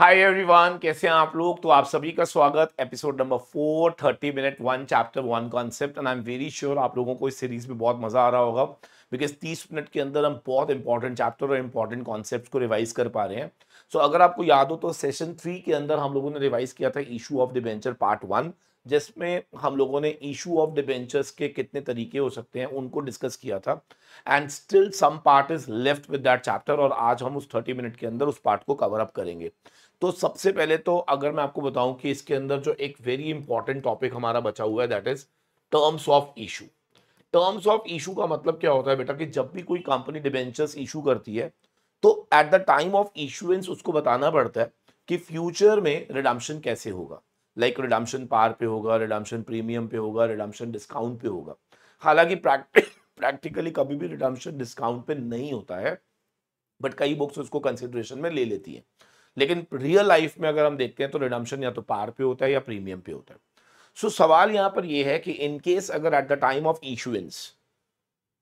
Hi everyone कैसे हैं आप लोग तो आप सभी का स्वागत episode number four thirty minute one chapter one concept and I am very sure आप लोगों को इस सीरीज में बहुत मजा आ रहा होगा बिकॉज तीस मिनट के अंदर हम बहुत इंपॉर्टेंट चैप्टर और इंपॉर्टेंट कॉन्सेप्ट को रिवाइज कर पा रहे हैं सो so, अगर आपको याद हो तो सेशन थ्री के अंदर हम लोगों ने रिवाइज किया था issue of debenture part one जिसमें हम लोगों ने इशू ऑफ डिबेंचर्स के कितने तरीके हो सकते हैं उनको डिस्कस किया था and still some part is left with that chapter और आज हम उस थर्टी मिनट के अंदर उस पार्ट को कवर अप करेंगे तो सबसे पहले तो अगर मैं आपको बताऊं कि इसके अंदर जो एक वेरी इंपॉर्टेंट टॉपिक हमारा बचा हुआ है that is terms of issue terms of issue का मतलब क्या होता है बेटा कि जब भी कोई कंपनी डिबेंचर्स इशू करती है तो at the time of issuance उसको बताना पड़ता है कि फ्यूचर में रिडम्पशन कैसे होगा लाइक रिडम्पशन पार पे होगा रिडम्पशन प्रीमियम पे होगा रिडम्पशन डिस्काउंट पे होगा हालांकि प्रैक्टिकली कभी भी रिडम्पशन डिस्काउंट पे नहीं होता है बट कई बुक्स उसको कंसिडरेशन में ले लेती हैं लेकिन रियल लाइफ में अगर हम देखते हैं तो रिडम्शन या तो पार पे होता है या प्रीमियम पे होता है सो so, सवाल यहाँ पर यह है कि इनकेस अगर at the time of issuance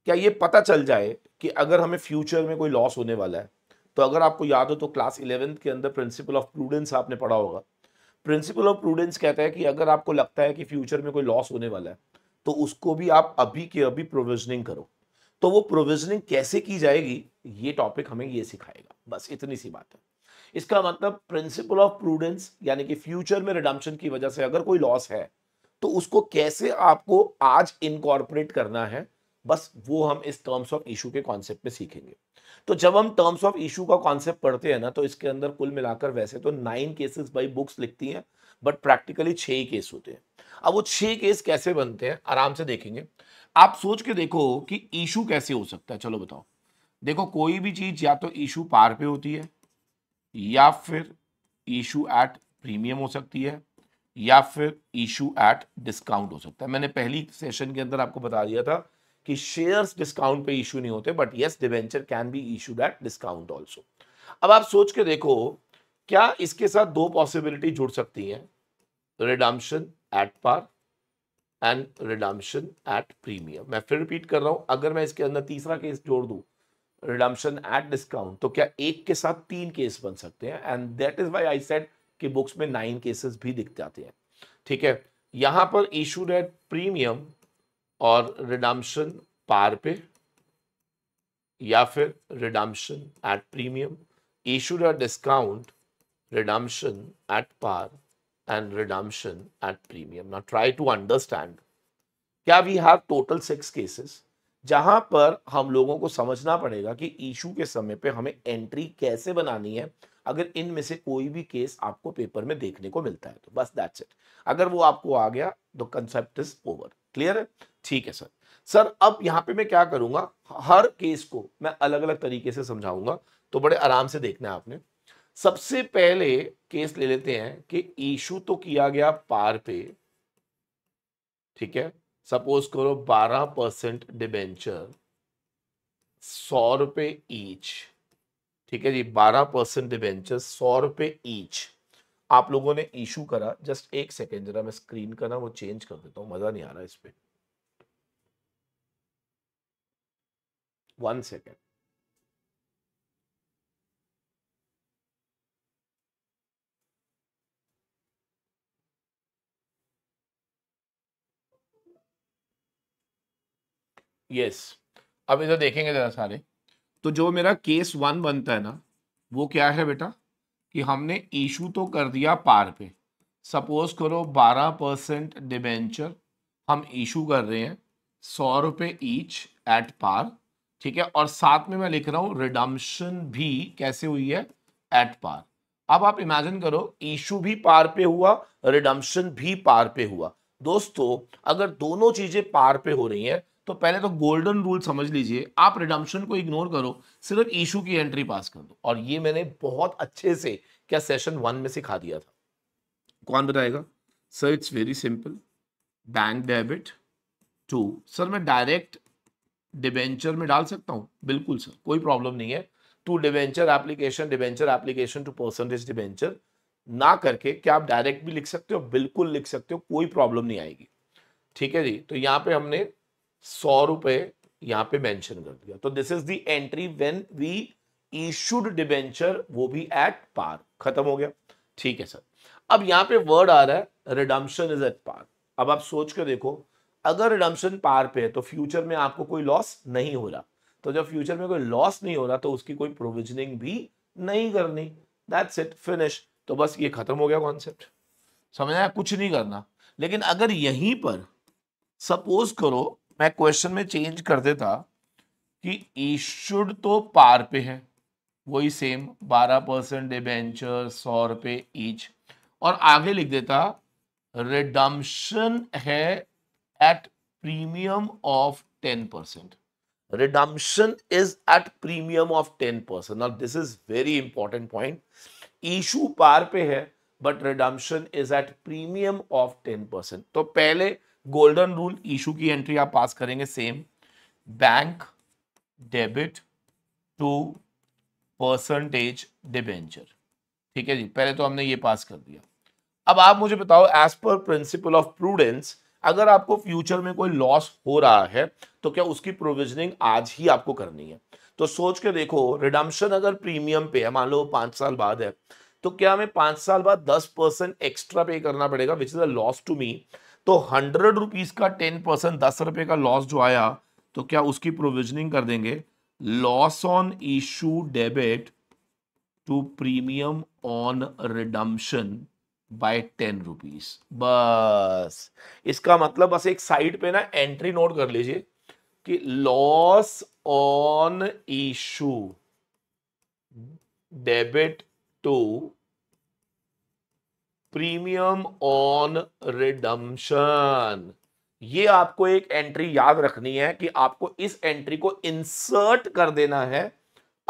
क्या ये पता चल जाए कि अगर हमें फ्यूचर में कोई लॉस होने वाला है तो अगर आपको याद हो तो क्लास इलेवेंथ के अंदर प्रिंसिपल ऑफ प्रूडेंस आपने पढ़ा होगा प्रिंसिपल ऑफ प्रूडेंस कहता है कि अगर आपको लगता है कि फ्यूचर में कोई लॉस होने वाला है तो उसको भी आप अभी के अभी प्रोविजनिंग करो तो वो प्रोविजनिंग कैसे की जाएगी ये टॉपिक हमें ये सिखाएगा बस इतनी सी बात है इसका मतलब प्रिंसिपल ऑफ प्रूडेंस यानी कि फ्यूचर में रिडम्पशन की वजह से अगर कोई लॉस है तो उसको कैसे आपको आज इनकॉर्पोरेट करना है बस वो हम इस टर्म्स ऑफ इशू के कॉन्सेप्ट में सीखेंगे तो जब हम टर्म्स ऑफ इशू का कॉन्सेप्ट पढ़ते हैं ना तो इसके अंदर कुल मिलाकर वैसे तो नाइन केसेस बाई बुक्स लिखती हैं बट प्रैक्टिकली छह ही केस होते हैं अब वो छह केस कैसे बनते हैं आराम से देखेंगे आप सोच के देखो कि इशू कैसे हो सकता है चलो बताओ देखो कोई भी चीज़ या तो इशू पार पे होती है या फिर ईशू एट प्रीमियम हो सकती है या फिर इशू एट डिस्काउंट हो सकता है मैंने पहली सेशन के अंदर आपको बता दिया था कि शेयर्स डिस्काउंट पे इशू नहीं होते but yes debenture can be issued at discount also अब आप सोच के देखो क्या इसके साथ दो पॉसिबिलिटी जुड़ सकती हैं redemption at par and redemption at premium मैं फिर रिपीट कर रहा हूं अगर मैं इसके अंदर तीसरा केस जोड़ दूं रिडम्पशन एट डिस्काउंट तो क्या एक के साथ तीन केस बन सकते हैं and that is why I said कि बुक्स में नाइन केसेस भी दिख जाते हैं ठीक है यहां पर इशूड एट प्रीमियम और रिडम्पशन पार पे या फिर redemption at premium issued at discount redemption at par and redemption at premium ना ट्राई टू अंडरस्टैंड क्या we have total six cases जहां पर हम लोगों को समझना पड़ेगा कि इशू के समय पे हमें एंट्री कैसे बनानी है अगर इनमें से कोई भी केस आपको पेपर में देखने को मिलता है तो बस दैट्स इट अगर वो आपको आ गया तो कंसेप्ट इज ओवर क्लियर है ठीक है सर सर अब यहाँ पे मैं क्या करूंगा हर केस को मैं अलग अलग तरीके से समझाऊंगा तो बड़े आराम से देखना है आपने सबसे पहले केस ले लेते हैं कि इशू तो किया गया पार पे ठीक है सपोज करो बारह परसेंट डिबेंचर सौ रुपए ईच ठीक है जी बारह परसेंट डिबेंचर सौ रुपए ईच आप लोगों ने इशू करा जस्ट एक सेकेंड जरा मैं स्क्रीन का ना वो चेंज कर देता हूँ मजा नहीं आ रहा इस पर वन सेकेंड यस अब इधर देखेंगे जरा सारे तो जो मेरा केस वन बनता है ना वो क्या है बेटा कि हमने इशू तो कर दिया पार पे सपोज करो बारह परसेंट डिबेंचर हम इशू कर रहे हैं सौ रुपये ईच एट पार ठीक है और साथ में मैं लिख रहा हूँ रिडम्शन भी कैसे हुई है एट पार अब आप इमेजिन करो इशू भी पार पे हुआ रिडम्शन भी पार पे हुआ दोस्तों अगर दोनों चीजें पार पे हो रही हैं तो पहले तो गोल्डन रूल समझ लीजिए आप रिडम्पशन को इग्नोर करो सिर्फ इशू की एंट्री पास कर दो और ये मैंने बहुत अच्छे से क्या सेशन वन में सिखा दिया था कौन बताएगा sir it's very simple bank debit to sir मैं डायरेक्ट डिबेंचर में डाल सकता हूँ बिल्कुल सर कोई प्रॉब्लम नहीं है to debenture application debenture application to percentage debenture ना करके क्या आप डायरेक्ट भी लिख सकते हो बिल्कुल लिख सकते हो कोई प्रॉब्लम नहीं आएगी ठीक है जी तो यहाँ पे हमने सौ रुपए यहां पे मेंशन कर दिया तो this is the entry when we issued debenture वो भी एट पार खत्म हो गया ठीक है सर अब यहां पे वर्ड आ रहा है रिडम्पशन इज एट पार अब आप सोच के देखो अगर रिडम्पशन पार पे है तो फ्यूचर में आपको कोई लॉस नहीं हो रहा तो जब फ्यूचर में कोई लॉस नहीं हो रहा तो उसकी कोई प्रोविजनिंग भी नहीं करनी दैट्स इट फिनिश तो बस ये खत्म हो गया कॉन्सेप्ट समझ आया कुछ नहीं करना लेकिन अगर यहीं पर सपोज करो मैं क्वेश्चन में चेंज कर देता कि इशुड तो पार पे है वही सेम बारह परसेंट डिबेंचर सौ रुपए ईच और आगे लिख देता रिडम्शन है at premium of 10 percent redemption is at premium of ten percent और this is very important point issue par पे है but redemption is at premium of ten percent तो पहले गोल्डन रूल इशू की एंट्री आप pass करेंगे same bank debit to percentage debenture ठीक है जी पहले तो हमने ये पास कर दिया अब आप मुझे बताओ as per principle of prudence अगर आपको फ्यूचर में कोई लॉस हो रहा है तो क्या उसकी प्रोविजनिंग आज ही आपको करनी है तो सोच के देखो रिडम्शन अगर प्रीमियम पे है मान लो पांच साल बाद है तो क्या हमें पांच साल बाद दस परसेंट एक्स्ट्रा पे करना पड़ेगा which is a loss to me तो हंड्रेड रुपीज का टेन परसेंट दस रुपए का लॉस जो आया तो क्या उसकी प्रोविजनिंग कर देंगे loss on issue debit to premium on redemption by ten rupees बस इसका मतलब बस एक साइड पे ना एंट्री नोट कर लीजिए कि loss on issue debit to premium on redemption ये आपको एक एंट्री याद रखनी है कि आपको इस एंट्री को इंसर्ट कर देना है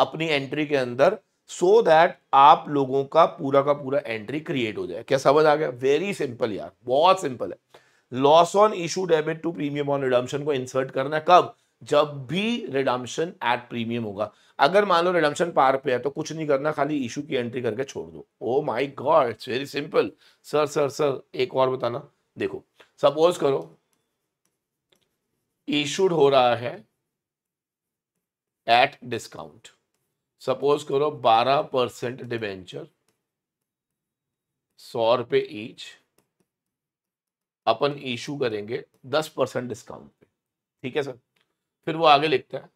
अपनी एंट्री के अंदर सो so दैट आप लोगों का पूरा का पूरा एंट्री क्रिएट हो जाए क्या समझ आ गया वेरी सिंपल यार बहुत सिंपल है loss on issue debit to premium on redemption को इंसर्ट करना है कब जब भी रिडम्शन एट प्रीमियम होगा अगर मान लो रिडम्शन पार पे है तो कुछ नहीं करना खाली इशू की एंट्री करके छोड़ दो oh my god it's very simple sir sir sir एक और बताना देखो सपोज करो इशूड हो रहा है एट डिस्काउंट सपोज करो बारह परसेंट डिबेंचर सौ रुपये ईच अपन इशू करेंगे दस परसेंट डिस्काउंट पे ठीक है सर फिर वो आगे लिखता है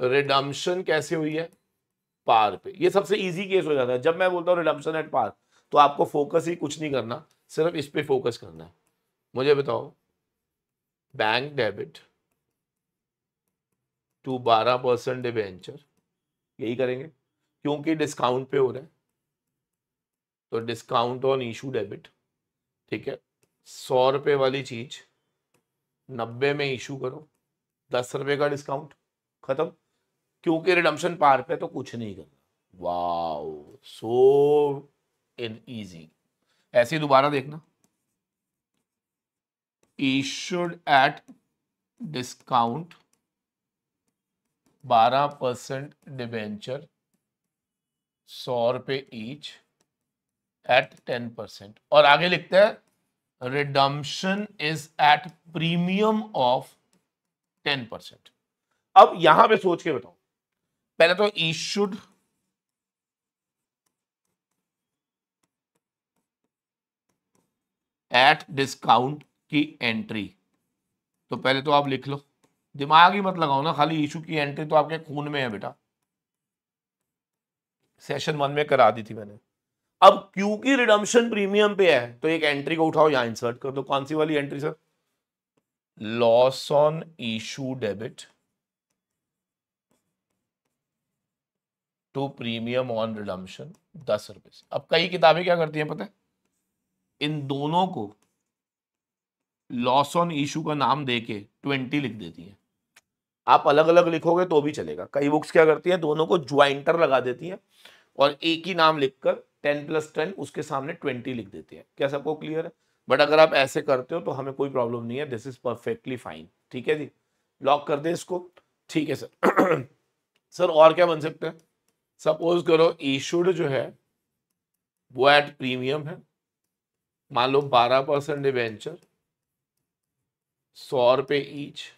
रिडम्शन कैसे हुई है पार पे ये सबसे इजी केस हो जाता है जब मैं बोलता हूँ रिडम्शन एट पार तो आपको फोकस ही कुछ नहीं करना सिर्फ इस पे फोकस करना है मुझे बताओ बैंक डेबिट टू बारह परसेंट डिवेंचर यही करेंगे क्योंकि डिस्काउंट पे हो रहा है तो डिस्काउंट ऑन इशू डेबिट ठीक है सौ रुपये वाली चीज नब्बे में इशू करो दस रुपये का डिस्काउंट खत्म क्योंकि रिडम्शन पार पे तो कुछ नहीं करना वाओ सो इन ईजी ऐसे दोबारा देखना issued at discount 12 percent debenture सौ रुपये ईच एट 10 परसेंट और आगे लिखते हैं redemption is at premium of 10 percent अब यहां पे सोच के बताओ पहले तो ईशुड एट डिस्काउंट की एंट्री तो पहले तो आप लिख लो दिमाग ही मत लगाओ ना खाली इशू की एंट्री तो आपके खून में है बेटा सेशन वन में करा दी थी मैंने अब क्यू की रिडम्शन प्रीमियम पे है तो एक एंट्री को उठाओ या इंसर्ट कर दो कौन सी वाली entry sir loss on issue debit to premium on redemption दस रुपए से अब कई किताबें क्या करती हैं पता है इन दोनों को लॉस ऑन इशू का नाम दे के ट्वेंटी लिख देती हैं आप अलग अलग लिखोगे तो भी चलेगा कई बुक्स क्या करती हैं दोनों को ज्वाइंटर लगा देती हैं और एक ही नाम लिखकर टेन प्लस टेन उसके सामने ट्वेंटी लिख देती हैं क्या सबको क्लियर है बट अगर आप ऐसे करते हो तो हमें कोई प्रॉब्लम नहीं है दिस इज परफेक्टली फाइन ठीक है जी लॉक कर दे इसको ठीक है सर सर और क्या बन सकते हैं सपोज करो ईशुड जो है वो एट प्रीमियम है मान लो बारह परसेंट डिवेंचर सौ रुपये each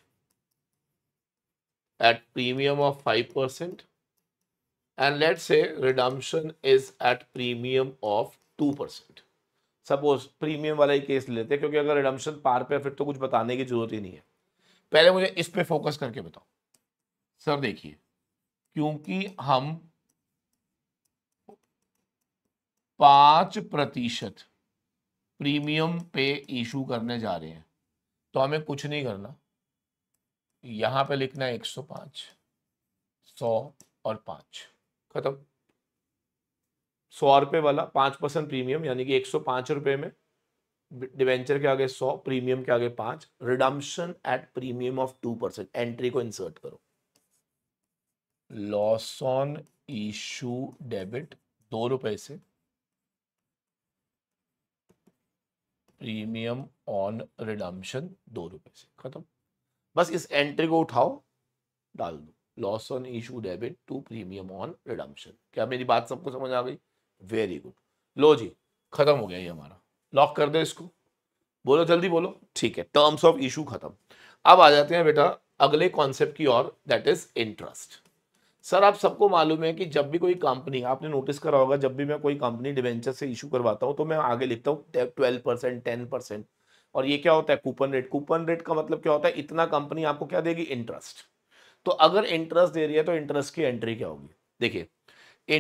at premium of 5% and let's say redemption is at premium of 2%. Suppose premium वाला ही केस लेते हैं क्योंकि अगर रिडम्शन पार पे फिर तो कुछ बताने की जरूरत ही नहीं है पहले मुझे इस पे फोकस करके बताओ सर देखिए क्योंकि हम पांच प्रतिशत प्रीमियम पे इशू करने जा रहे हैं तो हमें कुछ नहीं करना यहाँ पे लिखना है एक सौ पांच सौ और पांच खत्म सौ रुपए वाला पांच परसेंट प्रीमियम यानी कि एक सौ पांच रुपए में डिवेंचर के आगे सौ प्रीमियम के आगे पांच redemption at premium of two percent entry को इंसर्ट करो लॉस ऑन इशू डेबिट दो रुपए से प्रीमियम ऑन रिडम्पशन दो रुपए से खत्म बस इस एंट्री को उठाओ डाल दो loss on issue debit to premium on redemption क्या मेरी बात सबको समझ आ गई वेरी गुड लो जी खत्म हो गया ये हमारा लॉक कर दे इसको बोलो जल्दी बोलो ठीक है टर्म्स ऑफ इशू खत्म अब आ जाते हैं बेटा अगले कॉन्सेप्ट की ओर दैट इज इंटरेस्ट सर आप सबको मालूम है कि जब भी कोई कंपनी आपने नोटिस करा होगा जब भी मैं कोई कंपनी डिवेंचर से इशू करवाता हूँ तो मैं आगे लिखता हूँ ट्वेल्व परसेंट टेन परसेंट और ये क्या होता है कूपन रेट कूपन रेट का मतलब क्या होता है इतना कंपनी आपको क्या देगी इंटरेस्ट तो अगर इंटरेस्ट दे रही है तो इंटरेस्ट की एंट्री क्या होगी देखिए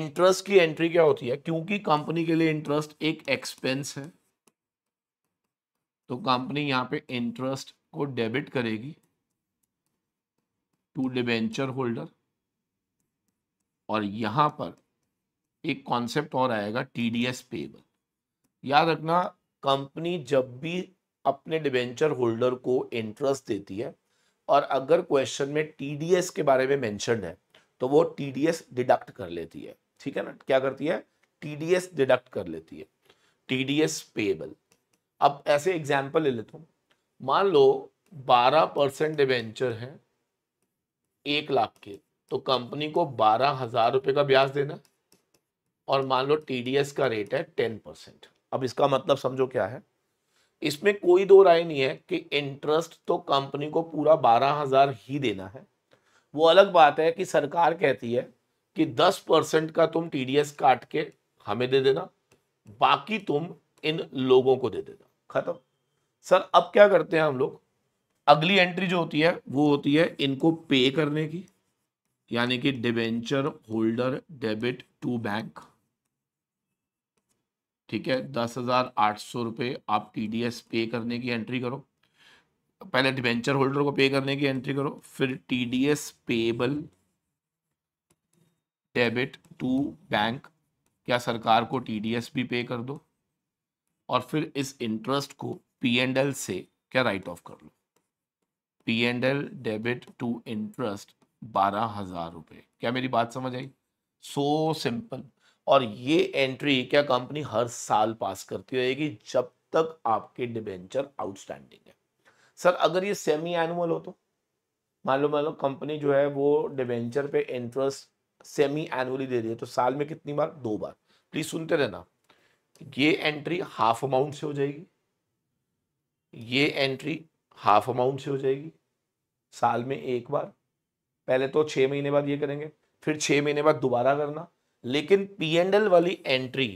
इंटरेस्ट की एंट्री क्या होती है क्योंकि कंपनी के लिए इंटरेस्ट एक एक्सपेंस है तो कंपनी यहाँ पे इंटरेस्ट को डेबिट करेगी टू डिबेंचर होल्डर और यहाँ पर एक कॉन्सेप्ट और आएगा टी डी एस पेबल याद रखना कंपनी जब भी अपने डिबेंचर होल्डर को इंटरेस्ट देती है और अगर क्वेश्चन में टीडीएस के बारे में मेंशन है तो वो टीडीएस डिडक्ट कर लेती है ठीक है ना क्या करती है टीडीएस डिडक्ट कर लेती है टीडीएस पेबल अब ऐसे एग्जाम्पल ले लेता हूँ मान लो बारह परसेंट डिवेंचर है एक लाख के तो कंपनी को बारह हजार रुपये का ब्याज देना और मान लो टीडीएस का रेट है टेन परसेंट अब इसका मतलब समझो क्या है इसमें कोई दो राय नहीं है कि इंटरेस्ट तो कंपनी को पूरा बारह हजार ही देना है वो अलग बात है कि सरकार कहती है कि दस परसेंट का तुम टीडीएस काट के हमें दे देना बाकी तुम इन लोगों को दे देना खत्म सर अब क्या करते हैं हम लोग अगली एंट्री जो होती है वो होती है इनको पे करने की यानी कि debenture holder debit to bank ठीक है दस हजार आठ सौ रुपये आप टीडीएस पे करने की एंट्री करो पहले डिबेंचर होल्डर को पे करने की एंट्री करो फिर TDS payable debit to bank क्या सरकार को टीडीएस भी पे कर दो और फिर इस इंटरेस्ट को पी एंड एल से क्या राइट ऑफ कर लो P and L debit to interest बारह हजार रुपए क्या मेरी बात समझ आई सो सिंपल और ये एंट्री क्या कंपनी हर साल पास करती रहेगी जब तक आपके डिबेंचर आउटस्टैंडिंग है सर अगर ये सेमी एनुअल हो तो मान लो मान लो कंपनी जो है वो डिबेंचर पे इंटरेस्ट सेमी एनुअली दे रही है तो साल में कितनी बार दो बार प्लीज सुनते रहना ये एंट्री हाफ अमाउंट से हो जाएगी ये एंट्री हाफ अमाउंट से हो जाएगी साल में एक बार पहले तो छह महीने बाद ये करेंगे फिर छह महीने बाद दोबारा करना लेकिन पी एंड एल वाली एंट्री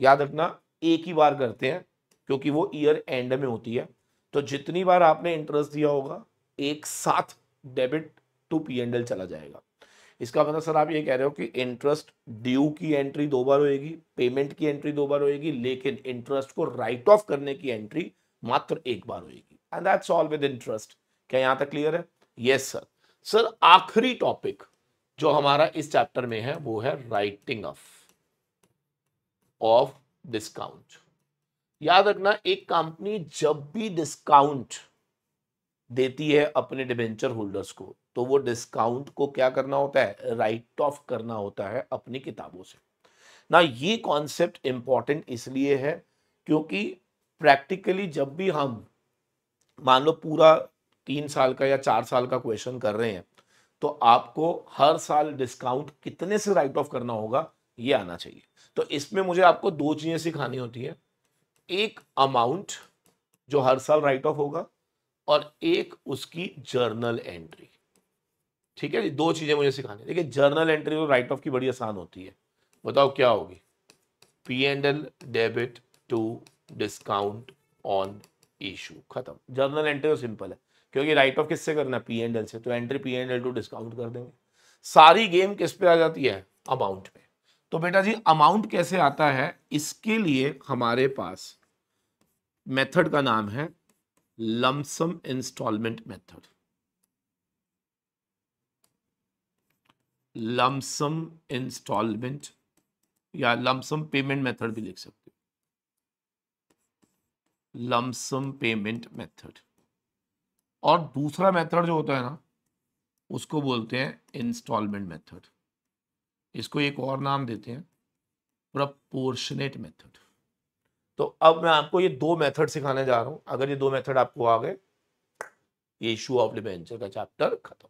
याद रखना एक ही बार करते हैं क्योंकि वो ईयर एंड में होती है तो जितनी बार आपने इंटरेस्ट दिया होगा एक साथ debit to P and L चला जाएगा इसका मतलब सर आप ये कह रहे हो कि इंटरेस्ट ड्यू की एंट्री दो बार होएगी पेमेंट की एंट्री दो बार होएगी लेकिन इंटरेस्ट को राइट ऑफ करने की एंट्री मात्र एक बार होएगी and that's all with interest क्या यहां तक क्लियर है यस yes, सर सर आखिरी टॉपिक जो हमारा इस चैप्टर में है वो है राइटिंग ऑफ ऑफ डिस्काउंट याद रखना एक कंपनी जब भी डिस्काउंट देती है अपने डिबेंचर होल्डर्स को तो वो डिस्काउंट को क्या करना होता है राइट ऑफ करना होता है अपनी किताबों से ना ये कॉन्सेप्ट इंपॉर्टेंट इसलिए है क्योंकि प्रैक्टिकली जब भी हम मान लो पूरा तीन साल का या चार साल का क्वेश्चन कर रहे हैं तो आपको हर साल डिस्काउंट कितने से राइट ऑफ करना होगा ये आना चाहिए तो इसमें मुझे आपको दो चीज़ें सिखानी होती है एक अमाउंट जो हर साल राइट ऑफ होगा और एक उसकी जर्नल एंट्री ठीक है जी दो चीज़ें मुझे सिखानी देखिए जर्नल एंट्री तो राइट ऑफ की बड़ी आसान होती है बताओ क्या होगी P and L debit to discount on issue खत्म जर्नल एंट्री तो सिंपल है क्योंकि राइट ऑफ किससे करना पी एंड एल से तो entry P and L to discount कर देंगे सारी गेम किस पे आ जाती है अमाउंट पे तो बेटा जी अमाउंट कैसे आता है इसके लिए हमारे पास मेथड का नाम है lump sum installment method lump sum installment या लमसम पेमेंट मेथड भी लिख सकते हो लमसम पेमेंट मेथड और दूसरा मेथड जो होता है ना उसको बोलते हैं इंस्टॉलमेंट मेथड इसको एक और नाम देते हैं प्रपोर्शनेट मेथड तो अब मैं आपको ये दो मेथड सिखाने जा रहा हूं अगर ये दो मेथड आपको आ गए ये इशू ऑफ डिबेंचर का चैप्टर खत्म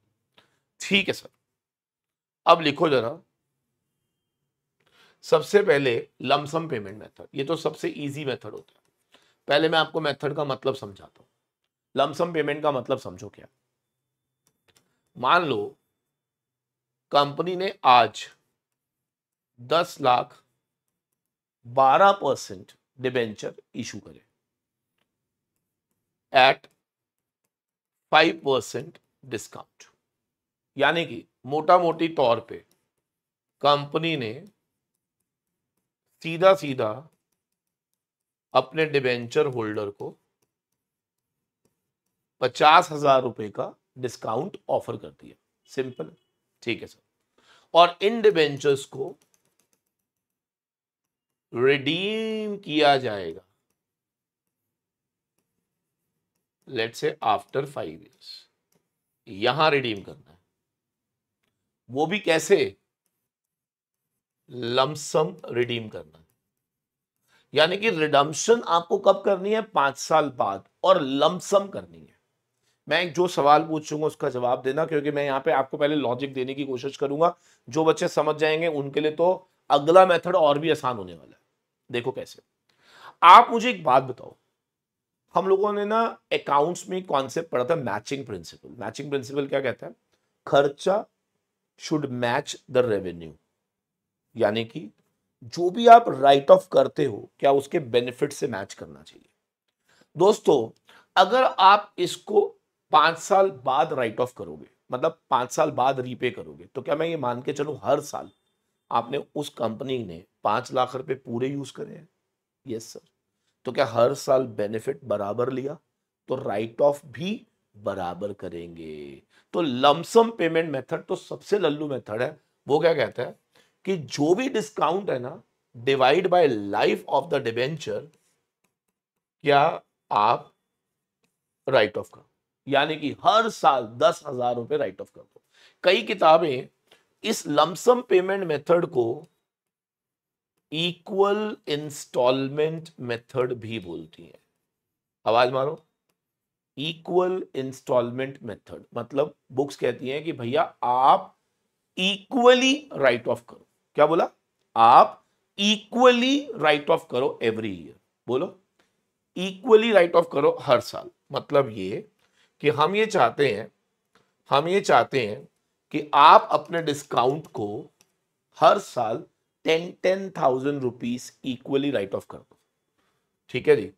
ठीक है सर अब लिखो जरा सबसे पहले लमसम पेमेंट मेथड ये तो सबसे इजी मेथड होता है पहले मैं आपको मेथड का मतलब समझाता हूँ लमसम पेमेंट का मतलब समझो क्या मान लो कंपनी ने आज दस लाख बारह परसेंट डिबेंचर इशू करे एट फाइव परसेंट डिस्काउंट यानी कि मोटा मोटी तौर पे कंपनी ने सीधा सीधा अपने डिबेंचर होल्डर को पचास हजार रुपए का डिस्काउंट ऑफर कर दिया सिंपल ठीक है सर और इन डिबेंचर्स को रिडीम किया जाएगा लेट से आफ्टर फाइव इयर्स यहां रिडीम करना है वो भी कैसे लमसम रिडीम करना है यानी कि रिडम्शन आपको कब करनी है पांच साल बाद और लमसम करनी है मैं एक जो सवाल पूछूंगा उसका जवाब देना क्योंकि मैं यहाँ पे आपको पहले लॉजिक देने की कोशिश करूंगा जो बच्चे समझ जाएंगे उनके लिए तो अगला मेथड और भी आसान होने वाला है देखो कैसे आप मुझे एक बात बताओ हम लोगों ने ना अकाउंट्स में कॉन्सेप्ट पढ़ा था मैचिंग प्रिंसिपल मैचिंग प्रिंसिपल क्या कहता है खर्चा शुड मैच द रेवेन्यू यानी कि जो भी आप राइट ऑफ करते हो क्या उसके बेनिफिट से मैच करना चाहिए दोस्तों अगर आप इसको पांच साल बाद राइट ऑफ करोगे मतलब पांच साल बाद रीपे करोगे तो क्या मैं ये मान के चलूँ हर साल आपने उस कंपनी ने पांच लाख रुपए पूरे यूज करे हैं यस सर तो क्या हर साल बेनिफिट बराबर लिया तो राइट ऑफ भी बराबर करेंगे तो लमसम पेमेंट मेथड तो सबसे लल्लू मेथड है वो क्या कहता है कि जो भी डिस्काउंट है ना divide by life of the debenture क्या आप राइट ऑफ करो यानी कि हर साल दस हजार रुपए राइट ऑफ कर दो कई किताबें इस लमसम पेमेंट मेथड को इक्वल इंस्टॉलमेंट मेथड भी बोलती हैं आवाज मारो इक्वल इंस्टॉलमेंट मेथड मतलब बुक्स कहती हैं कि भैया आप इक्वली राइट ऑफ करो क्या बोला आप इक्वली राइट ऑफ करो एवरी ईयर बोलो इक्वली राइट ऑफ करो हर साल मतलब ये कि हम ये चाहते हैं हम ये चाहते हैं कि आप अपने डिस्काउंट को हर साल ten ten thousand rupees equally write off कर दो ठीक है जी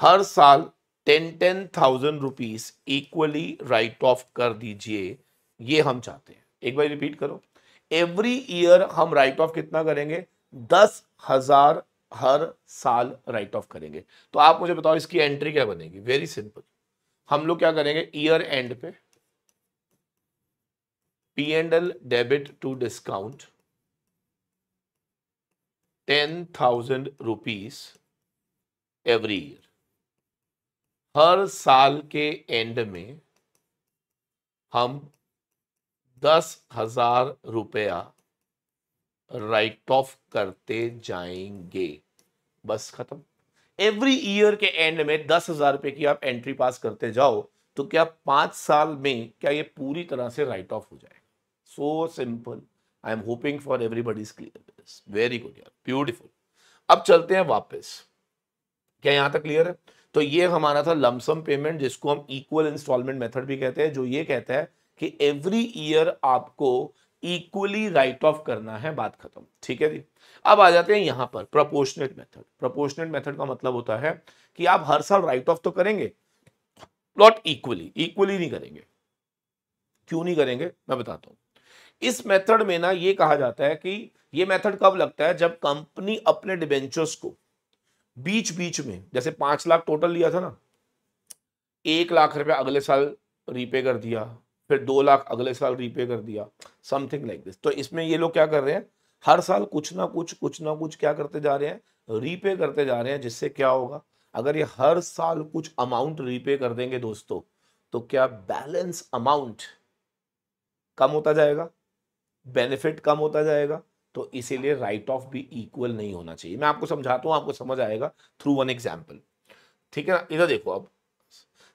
हर साल ten ten thousand rupees equally write off कर दीजिए ये हम चाहते हैं एक बार रिपीट करो एवरी ईयर हम राइट ऑफ कितना करेंगे दस हजार हर साल राइट ऑफ करेंगे तो आप मुझे बताओ इसकी एंट्री क्या बनेगी वेरी सिंपल हम लोग क्या करेंगे ईयर एंड पे P and L debit to discount ten thousand rupees every year हर साल के एंड में हम दस हजार रुपया राइट ऑफ करते जाएंगे बस खत्म एवरी ईयर के एंड में दस हजार रुपए की आप एंट्री पास करते जाओ तो क्या पांच साल में क्या ये पूरी तरह से राइट ऑफ हो जाए so simple I am hoping for everybody clear very good यार ब्यूटिफुल अब चलते हैं वापस क्या यहां तक क्लियर है तो ये हमारा था लमसम पेमेंट जिसको हम इक्वल इंस्टॉलमेंट मेथड भी कहते हैं जो ये कहता है कि एवरी ईयर आपको इक्वली राइट ऑफ करना है बात खत्म ठीक है जी अब आ जाते हैं यहां पर प्रोपोर्शनेट मेथड प्रोपोर्शनेट मेथड का मतलब होता है कि आप हर साल राइट ऑफ तो करेंगे नॉट इक्वली इक्वली नहीं करेंगे क्यों नहीं करेंगे मैं बताता हूं इस मेथड में ना ये कहा जाता है कि ये मेथड कब लगता है जब कंपनी अपने डिबेंचर्स को बीच बीच में जैसे पांच लाख टोटल लिया था ना एक लाख रुपया अगले साल रीपे कर दिया फिर दो लाख अगले साल रीपे कर दिया समथिंग लाइक दिस तो इसमें ये लोग क्या कर रहे हैं हर साल कुछ ना कुछ कुछ ना कुछ क्या करते जा रहे हैं रीपे करते जा रहे हैं जिससे क्या होगा अगर ये हर साल कुछ अमाउंट रीपे कर देंगे दोस्तों तो क्या बैलेंस अमाउंट कम होता जाएगा बेनिफिट कम होता जाएगा तो इसीलिए राइट ऑफ भी इक्वल नहीं होना चाहिए मैं आपको समझाता हूं आपको समझ आएगा थ्रू वन एग्जाम्पल ठीक है ना इधर देखो अब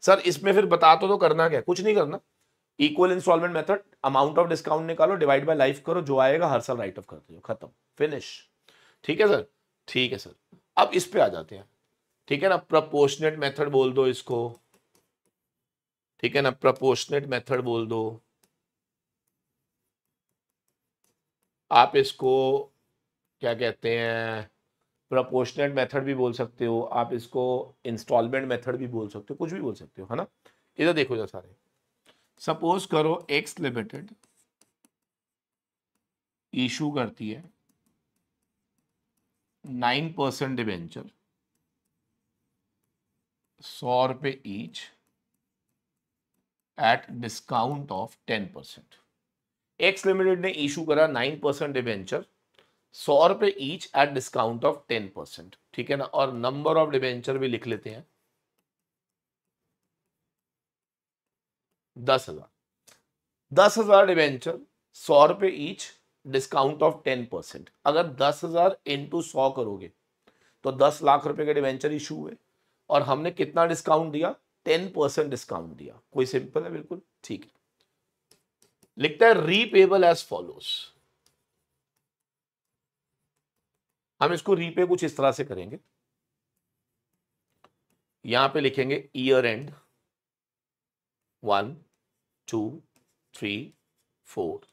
सर इसमें फिर बता तो, तो करना क्या कुछ नहीं करना equal installment method amount of discount निकालो डिवाइड बाय लाइफ करो जो आएगा हर साल राइट ऑफ करते हो खत्म फिनिश ठीक है सर ठीक है सर अब इस पे आ जाते हैं ठीक है ना प्रपोर्शनेट मेथड बोल दो इसको ठीक है ना प्रपोर्शनेट मेथड बोल दो आप इसको क्या कहते हैं प्रपोर्शनेट मेथड भी बोल सकते हो आप इसको इंस्टॉलमेंट मेथड भी बोल सकते हो कुछ भी बोल सकते हो है ना इधर देखो जरा सारे सपोज करो एक्स लिमिटेड इशू करती है नाइन परसेंट डिवेंचर सौ रुपये each at discount of ten percent X limited ने इशू करा नाइन परसेंट डिवेंचर सौ रुपये each at discount of ten percent ठीक है ना और नंबर ऑफ डिवेंचर भी लिख लेते हैं दस हजार दस हजार डिवेंचर सौ रुपए each discount of ten percent अगर दस हजार इंटू सौ करोगे तो दस लाख रुपए के डिवेंचर इशू हुए और हमने कितना डिस्काउंट दिया टेन परसेंट डिस्काउंट दिया कोई सिंपल है बिल्कुल ठीक है लिखता है रीपेबल एज फॉलोस हम इसको रीपे कुछ इस तरह से करेंगे यहां पे लिखेंगे year end one two three four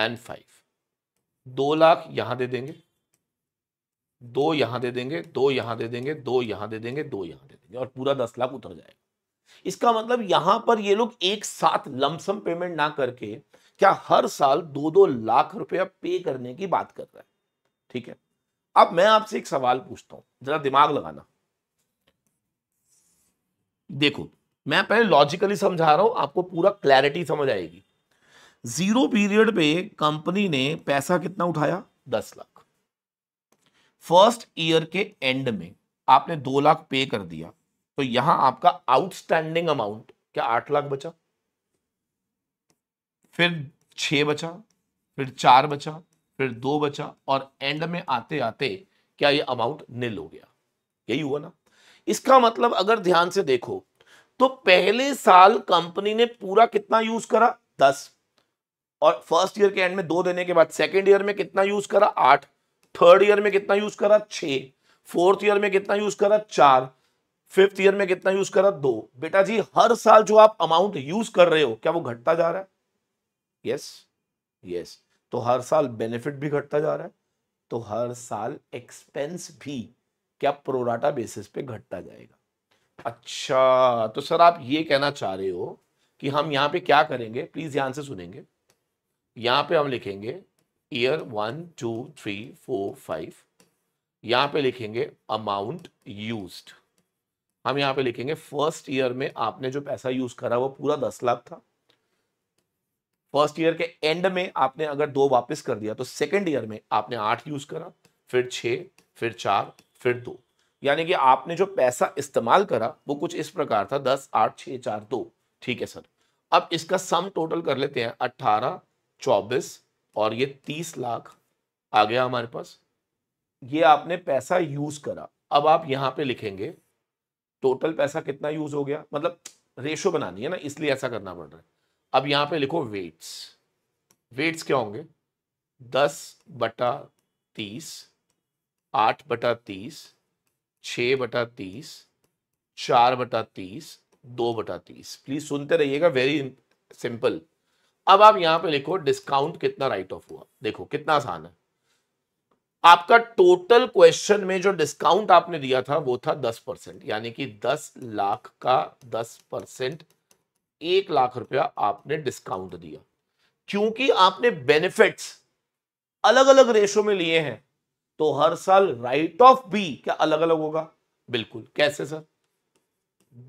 and five दो लाख यहां दे देंगे दो यहां दे देंगे दो यहां दे देंगे दो यहां दे देंगे दो यहां दे देंगे और पूरा दस लाख उतर जाएगा इसका मतलब यहां पर ये लोग एक साथ लमसम पेमेंट ना करके क्या हर साल दो दो लाख रुपया पे करने की बात कर रहा है ठीक है अब मैं आपसे एक सवाल पूछता हूं जरा दिमाग लगाना देखो मैं पहले लॉजिकली समझा रहा हूं आपको पूरा क्लैरिटी समझ आएगी जीरो पीरियड पे कंपनी ने पैसा कितना उठाया दस लाख फर्स्ट ईयर के एंड में आपने दो लाख पे कर दिया तो यहां आपका आउटस्टैंडिंग अमाउंट क्या आठ लाख बचा फिर छ बचा फिर चार बचा फिर दो बचा और एंड में आते आते क्या ये अमाउंट निल हो गया यही हुआ ना इसका मतलब अगर ध्यान से देखो तो पहले साल कंपनी ने पूरा कितना यूज करा दस और फर्स्ट ईयर के एंड में दो देने के बाद सेकेंड ईयर में कितना यूज करा आठ थर्ड ईयर में कितना यूज करा छ फोर्थ ईयर में कितना यूज करा चार फिफ्थ ईयर में कितना यूज करा दो बेटा जी हर साल जो आप अमाउंट यूज कर रहे हो क्या वो घटता जा रहा है यस yes, यस yes. तो हर साल बेनिफिट भी घटता जा रहा है तो हर साल एक्सपेंस भी क्या प्रोराटा बेसिस पे घटता जाएगा अच्छा तो सर आप ये कहना चाह रहे हो कि हम यहाँ पे क्या करेंगे प्लीज ध्यान से सुनेंगे यहाँ पे हम लिखेंगे year one two three four five यहाँ पे लिखेंगे अमाउंट यूज्ड हम यहाँ पे लिखेंगे फर्स्ट ईयर में आपने जो पैसा यूज करा वो पूरा दस लाख था फर्स्ट ईयर के एंड में आपने अगर दो वापस कर दिया तो सेकेंड ईयर में आपने आठ यूज करा फिर छ फिर चार फिर दो यानी कि आपने जो पैसा इस्तेमाल करा वो कुछ इस प्रकार था दस आठ छः चार दो ठीक है सर अब इसका सम टोटल कर लेते हैं अट्ठारह चौबीस और ये तीस लाख आ गया हमारे पास ये आपने पैसा यूज करा अब आप यहाँ पे लिखेंगे टोटल पैसा कितना यूज हो गया मतलब रेशो बनानी है ना इसलिए ऐसा करना पड़ रहा है अब यहाँ पे लिखो वेट्स वेट्स क्या होंगे दस बटा तीस आठ बटा तीस छ बटा तीस चार बटा तीस दो बटा तीस प्लीज सुनते रहिएगा वेरी सिंपल अब आप यहां पे लिखो डिस्काउंट कितना राइट ऑफ हुआ देखो कितना आसान है आपका टोटल क्वेश्चन में जो डिस्काउंट आपने दिया था वो था दस परसेंट यानी कि दस लाख का दस परसेंट एक लाख रुपया आपने डिस्काउंट दिया क्योंकि आपने बेनिफिट्स अलग अलग रेशो में लिए हैं तो हर साल राइट ऑफ भी क्या अलग अलग होगा बिल्कुल कैसे सर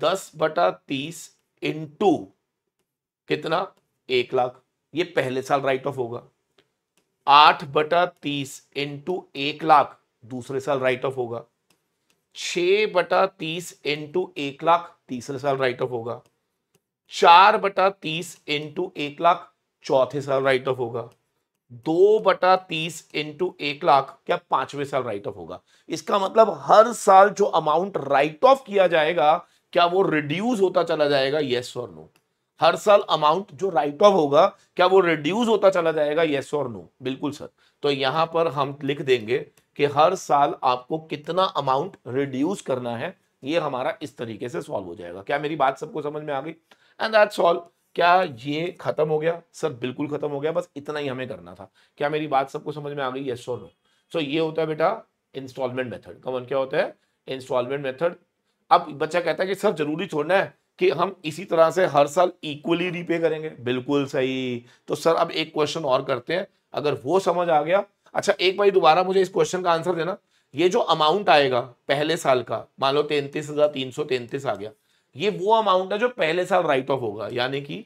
दस बटा तीस इंटू कितना एक लाख ये पहले साल राइट ऑफ होगा आठ बटा तीस इंटू एक लाख दूसरे साल राइट ऑफ होगा छ बटा तीस इंटू एक लाख तीसरे साल राइट ऑफ होगा चार बटा तीस इंटू एक लाख चौथे साल राइट ऑफ होगा दो बटा तीस इंटू एक लाख क्या पांचवें साल राइट ऑफ होगा इसका मतलब हर साल जो अमाउंट राइट ऑफ किया जाएगा क्या वो रिड्यूस होता चला जाएगा येस और नो हर साल अमाउंट जो राइट ऑफ होगा क्या वो रिड्यूस होता चला जाएगा येस और नो बिल्कुल सर तो यहां पर हम लिख देंगे कि हर साल आपको कितना अमाउंट रिड्यूस करना है ये हमारा इस तरीके से सॉल्व हो जाएगा क्या मेरी बात सबको समझ में आ गई एंड दैट्स ऑल क्या ये खत्म हो गया सर बिल्कुल खत्म हो गया बस इतना ही हमें करना था क्या मेरी बात सबको समझ में आ गई यस और नो सो ये होता है बेटा इंस्टॉलमेंट मेथड कमन क्या होता है इंस्टॉलमेंट मेथड अब बच्चा कहता है कि सर जरूरी छोड़ना है कि हम इसी तरह से हर साल इक्वली रीपे करेंगे बिल्कुल सही तो सर अब एक क्वेश्चन और करते हैं अगर वो समझ आ गया अच्छा एक बार दोबारा मुझे इस क्वेश्चन का आंसर देना ये जो अमाउंट आएगा पहले साल का मान लो तैंतीस हजार तीन सौ तैंतीस आ गया ये वो अमाउंट है जो पहले साल राइट ऑफ होगा यानी कि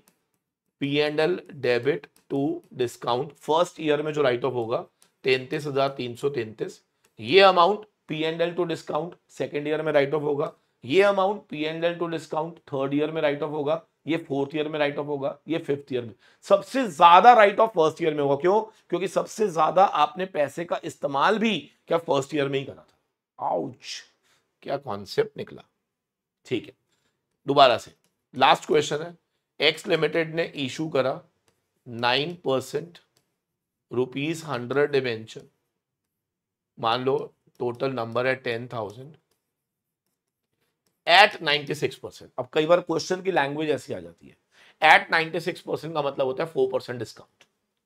P and L debit to discount first year में जो राइट ऑफ होगा तैंतीस हजार तीन सौ तैंतीस ये amount P and L to discount second year में राइट ऑफ होगा ये amount P and L to discount third year में राइट ऑफ होगा ये फोर्थ ईयर में राइट ऑफ होगा ये फिफ्थ ईयर में सबसे ज्यादा राइट ऑफ फर्स्ट ईयर में होगा क्यों क्योंकि सबसे ज्यादा आपने पैसे का इस्तेमाल भी क्या फर्स्ट ईयर में ही करा था आउच क्या कॉन्सेप्ट निकला ठीक है दोबारा से लास्ट क्वेश्चन है एक्स लिमिटेड ने इशू करा nine percent rupees hundred debenture मान लो टोटल नंबर है ten thousand at ninety six percent अब कई बार क्वेश्चन की लैंग्वेज ऐसी आ जाती है एट नाइनटी सिक्स परसेंट का मतलब होता है फोर परसेंट डिस्काउंट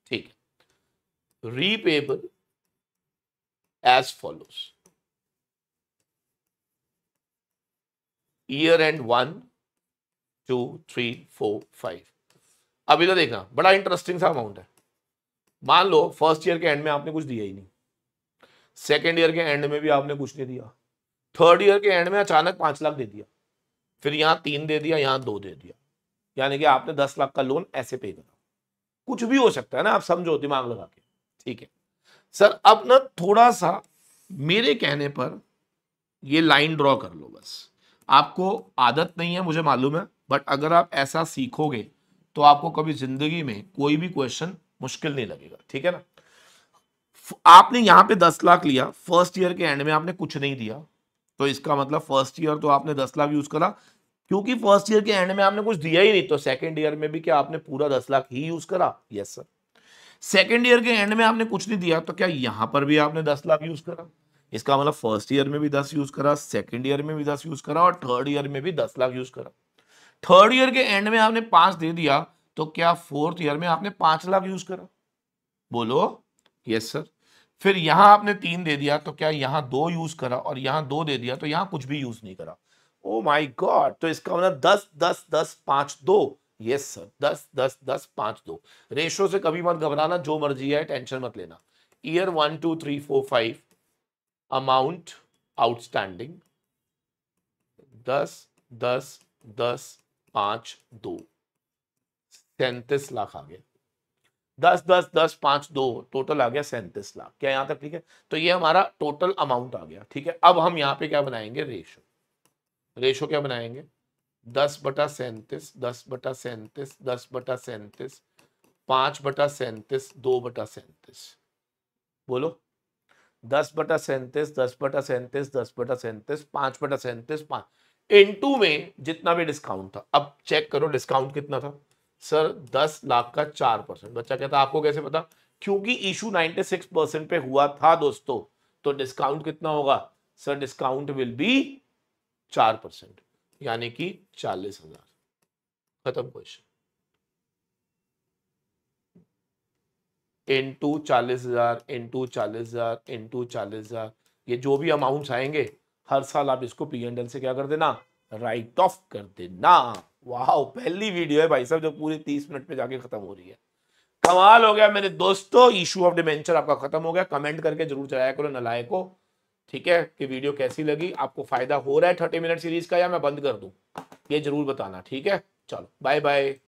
ठीक है repayable as follows year end one two three four five अभी तो देखना बड़ा इंटरेस्टिंग सा अमाउंट है मान लो फर्स्ट ईयर के एंड में आपने कुछ दिया ही नहीं सेकेंड ईयर के एंड में भी आपने कुछ नहीं दिया थर्ड ईयर के एंड में अचानक पांच लाख दे दिया फिर यहाँ तीन दे दिया यहाँ दो दे दिया यानी कि आपने दस लाख का लोन ऐसे पे करा कुछ भी हो सकता है ना आप समझो दिमाग लगा के ठीक है सर अब ना थोड़ा सा मेरे कहने पर ये लाइन ड्रॉ कर लो बस आपको आदत नहीं है मुझे मालूम है बट अगर आप ऐसा सीखोगे तो आपको कभी जिंदगी में कोई भी क्वेश्चन मुश्किल नहीं लगेगा ठीक है ना आपने यहाँ पे दस लाख लिया फर्स्ट ईयर के एंड में आपने कुछ नहीं दिया तो इसका मतलब फर्स्ट ईयर तो आपने दस लाख यूज करा क्योंकि फर्स्ट ईयर के एंड में आपने कुछ दिया ही नहीं तो सेकेंड ईयर में भी क्या आपने पूरा दस लाख ही यूज करा यस सर सेकेंड ईयर के एंड में आपने कुछ नहीं दिया तो क्या यहां पर भी आपने दस लाख यूज करा इसका मतलब फर्स्ट ईयर में भी दस यूज करा सेकेंड ईयर में भी दस यूज करा और थर्ड ईयर में भी दस लाख यूज करा थर्ड ईयर के एंड में आपने पांच दे दिया तो क्या फोर्थ ईयर में आपने पांच लाख यूज करा बोलो यस सर फिर यहां आपने तीन दे दिया तो क्या यहां दो यूज करा और यहां दो दे दिया तो यहां कुछ भी यूज नहीं करा ओ माय गॉड तो इसका मतलब दस दस दस पांच दो यस सर दस दस दस पांच दो रेशो से कभी मत घबराना जो मर्जी है टेंशन मत लेना year one two three four five amount outstanding दस दस दस पांच दो सैतीस लाख आ गया दस दस दस पांच दो टोटल आ गया सैंतीस लाख क्या यहां तक ठीक है तो ये हमारा टोटल अमाउंट आ गया ठीक है अब हम यहाँ पे क्या बनाएंगे रेशो रेशो क्या बनाएंगे दस बटा सैंतीस दस बटा सैंतीस दस बटा सैंतीस पांच बटा सैंतीस दो बटा सैंतीस बोलो दस बटा सैंतीस दस बटा सैंतीस दस बटा सैंतीस पांच बटा सैंतीस पांच इनटू में जितना भी डिस्काउंट था अब चेक करो डिस्काउंट कितना था सर दस लाख का चार परसेंट बच्चा कहता आपको कैसे पता क्योंकि इशू सिक्स परसेंट पे हुआ था दोस्तों तो डिस्काउंट कितना होगा सर डिस्काउंट विल बी चार परसेंट यानी कि चालीस हजार खत्म क्वेश्चन इन टू चालीस हजार इन टू चालीस हजार इन टू चालीस हजार ये जो भी अमाउंट आएंगे हर साल आप इसको पी एंड एल से क्या कर देना राइट ऑफ कर देना वाह पहली वीडियो है भाई साहब जो पूरे तीस मिनट में जाके खत्म हो रही है कमाल हो गया मेरे दोस्तों इशू ऑफ डिमेंचर आपका खत्म हो गया कमेंट करके जरूर चलाया करो नलाये को ठीक है कि वीडियो कैसी लगी आपको फायदा हो रहा है थर्टी मिनट सीरीज का या मैं बंद कर दूं ये जरूर बताना ठीक है चलो बाय बाय